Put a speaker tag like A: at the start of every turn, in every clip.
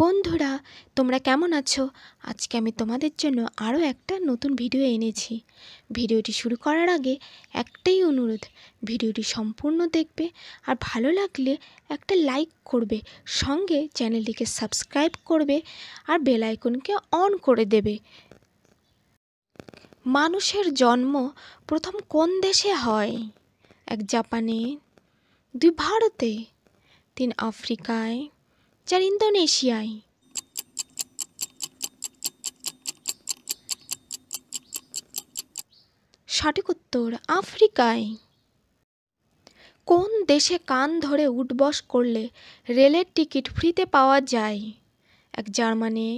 A: বন্ধুরা তোমরা কেমন আছো আজকে আমি তোমাদের জন্য আরও একটা নতুন ভিডিও এনেছি ভিডিওটি শুরু করার আগে একটাই অনুরোধ ভিডিওটি সম্পূর্ণ দেখবে আর ভালো লাগলে একটা লাইক করবে সঙ্গে চ্যানেলটিকে সাবস্ক্রাইব করবে আর বেল আইকনকে অন করে দেবে মানুষের জন্ম প্রথম কোন দেশে হয় এক জাপানে দুই ভারতে তিন আফ্রিকায় যার ইন্দোনেশিয়ায় সঠিক উত্তর আফ্রিকায় কোন দেশে কান ধরে উঠবস করলে রেলের টিকিট ফ্রিতে পাওয়া যায় এক জার্মানি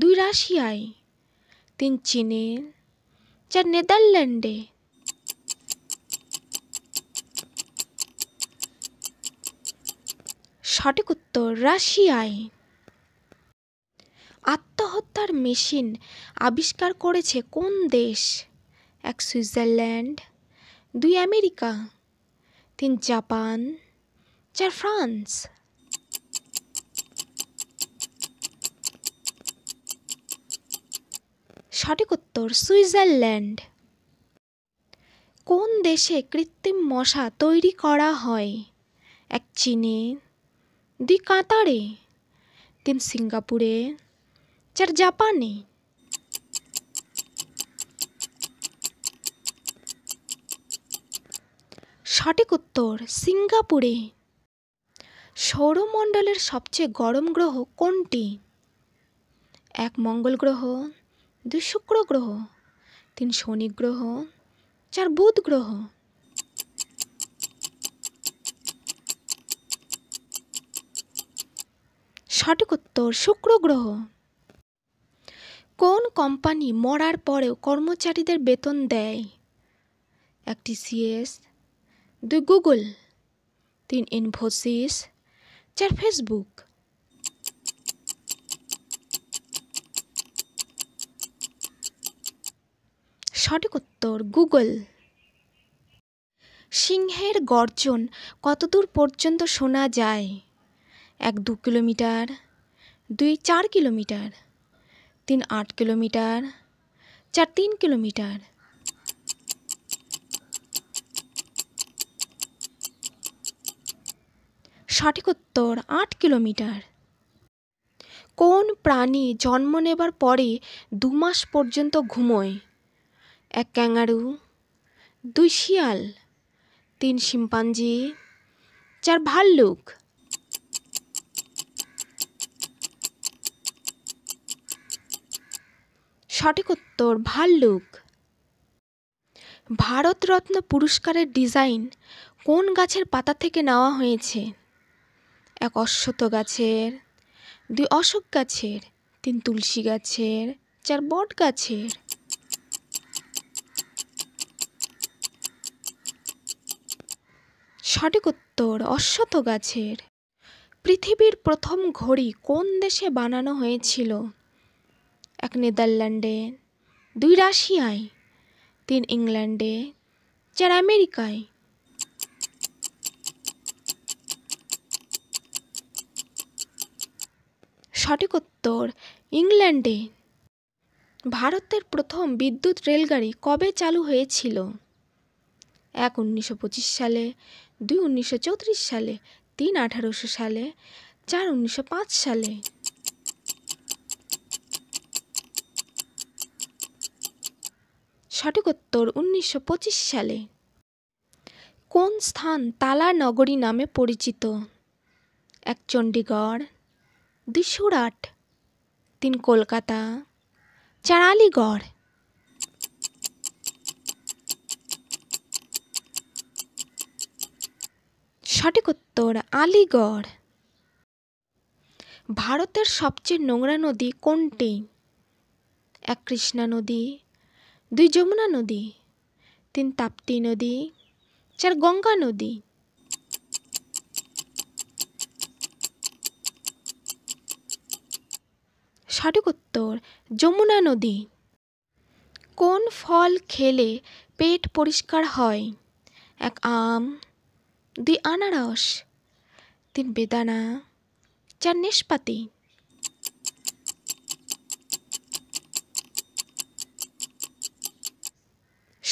A: দুই রাশিয়ায় তিন চীনে চার নেদারল্যান্ডে সঠিক উত্তর রাশিয়ায় আত্মহত্যার মেশিন আবিষ্কার করেছে কোন দেশ এক সুইজারল্যান্ড দুই আমেরিকা তিন জাপান চার ফ্রান্স সঠিক উত্তর সুইজারল্যান্ড কোন দেশে কৃত্রিম মশা তৈরি করা হয় এক চীনে দুই কাতারে তিন সিঙ্গাপুরে চার জাপানে সঠিক উত্তর সিঙ্গাপুরে সৌরমণ্ডলের সবচেয়ে গরম গ্রহ কোনটি এক মঙ্গল গ্রহ দুই শুক্র গ্রহ তিন শনি গ্রহ চার বুধ গ্রহ সঠিক উত্তর শুক্র গ্রহ কোন কোম্পানি মরার পরেও কর্মচারীদের বেতন দেয় একটি সিএস দুই গুগল তিন ইনফোসিস চার ফেসবুক সঠিক উত্তর গুগল সিংহের গর্জন কতদূর পর্যন্ত শোনা যায় এক দু কিলোমিটার দুই চার কিলোমিটার তিন আট কিলোমিটার চার তিন কিলোমিটার সঠিক উত্তর আট কিলোমিটার কোন প্রাণী জন্ম নেবার পরে দু মাস পর্যন্ত ঘুমোয় এক ক্যাঙ্গারু দুই শিয়াল তিন শিম্পাঞ্জি চার ভাল্লুক সঠিক উত্তর ভাল্লুক ভারতরত্ন পুরস্কারের ডিজাইন কোন গাছের পাতা থেকে নেওয়া হয়েছে এক অশ্বত গাছের দুই অশোক গাছের তিন তুলসী গাছের চার বট গাছের সঠিক উত্তর অশ্বত গাছের পৃথিবীর প্রথম ঘড়ি কোন দেশে বানানো হয়েছিল এক নেদারল্যান্ডে দুই রাশিয়ায় তিন ইংল্যান্ডে চার আমেরিকায় সঠিক উত্তর ইংল্যান্ডে ভারতের প্রথম বিদ্যুৎ রেলগাড়ি কবে চালু হয়েছিল এক উনিশশো পঁচিশ সালে দুই উনিশশো চৌত্রিশ সালে তিন আঠারোশো সালে চার উনিশশো পাঁচ সালে সঠিক উত্তর উনিশশো সালে কোন স্থান তালা নগরী নামে পরিচিত এক চণ্ডীগড় দুই তিন কলকাতা চার আলিগড় সঠিক উত্তর আলিগড় ভারতের সবচেয়ে নোংরা নদী কোনটি এক কৃষ্ণা নদী দুই যমুনা নদী তিন তাপ্তি নদী চার গঙ্গা নদী সঠিক উত্তর যমুনা নদী কোন ফল খেলে পেট পরিষ্কার হয় এক আম দুই আনারস তিন বেদানা চার নেশপাতি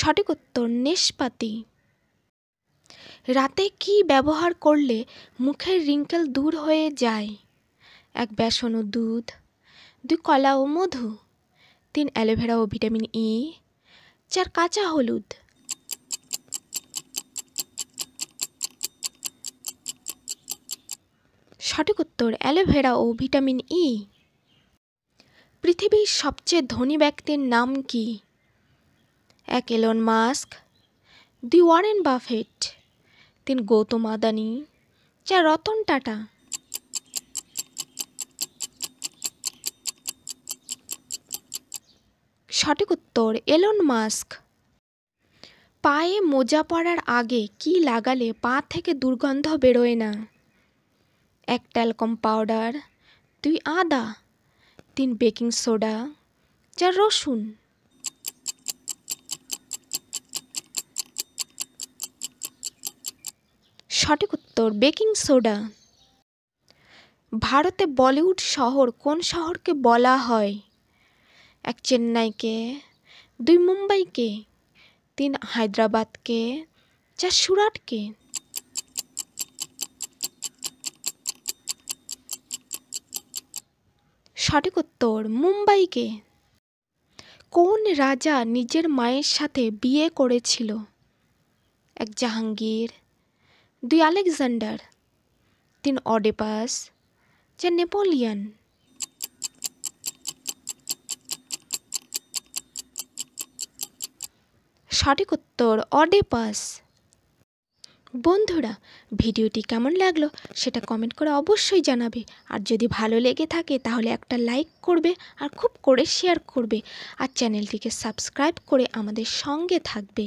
A: সঠিক উত্তর নেশপাতি রাতে কি ব্যবহার করলে মুখের রিঙ্কেল দূর হয়ে যায় এক বেসন ও দুধ দুই কলা ও মধু তিন অ্যালোভেরা ও ভিটামিন ই e, চার কাঁচা হলুদ সঠিক উত্তর অ্যালোভেরা ও ভিটামিন ই e। পৃথিবীর সবচেয়ে ধনী ব্যক্তির নাম কী এক এলন মাস্ক দুই ওয়ারেন বাফেট তিন গৌতম আদানি চার রতন টাটা সঠিক উত্তর এলন মাস্ক পায়ে মোজা পরার আগে কি লাগালে পা থেকে দুর্গন্ধ বেরোয় না এক ট্যালকম পাউডার দুই আদা তিন বেকিং সোডা চার রসুন সঠিক উত্তর বেকিং সোডা ভারতে বলিউড শহর কোন শহরকে বলা হয় এক চেন্নাইকে দুই মুম্বাইকে তিন হায়দ্রাবাদকে চার সুরাটকে সঠিক উত্তর মুম্বাইকে কোন রাজা নিজের মায়ের সাথে বিয়ে করেছিল এক জাহাঙ্গীর দুই আলেকজান্ডার তিন অডেপাস চার নেপোলিয়ান সঠিক উত্তর অডেপাস বন্ধুরা ভিডিওটি কেমন লাগলো সেটা কমেন্ট করে অবশ্যই জানাবে আর যদি ভালো লেগে থাকে তাহলে একটা লাইক করবে আর খুব করে শেয়ার করবে আর চ্যানেলটিকে সাবস্ক্রাইব করে আমাদের সঙ্গে থাকবে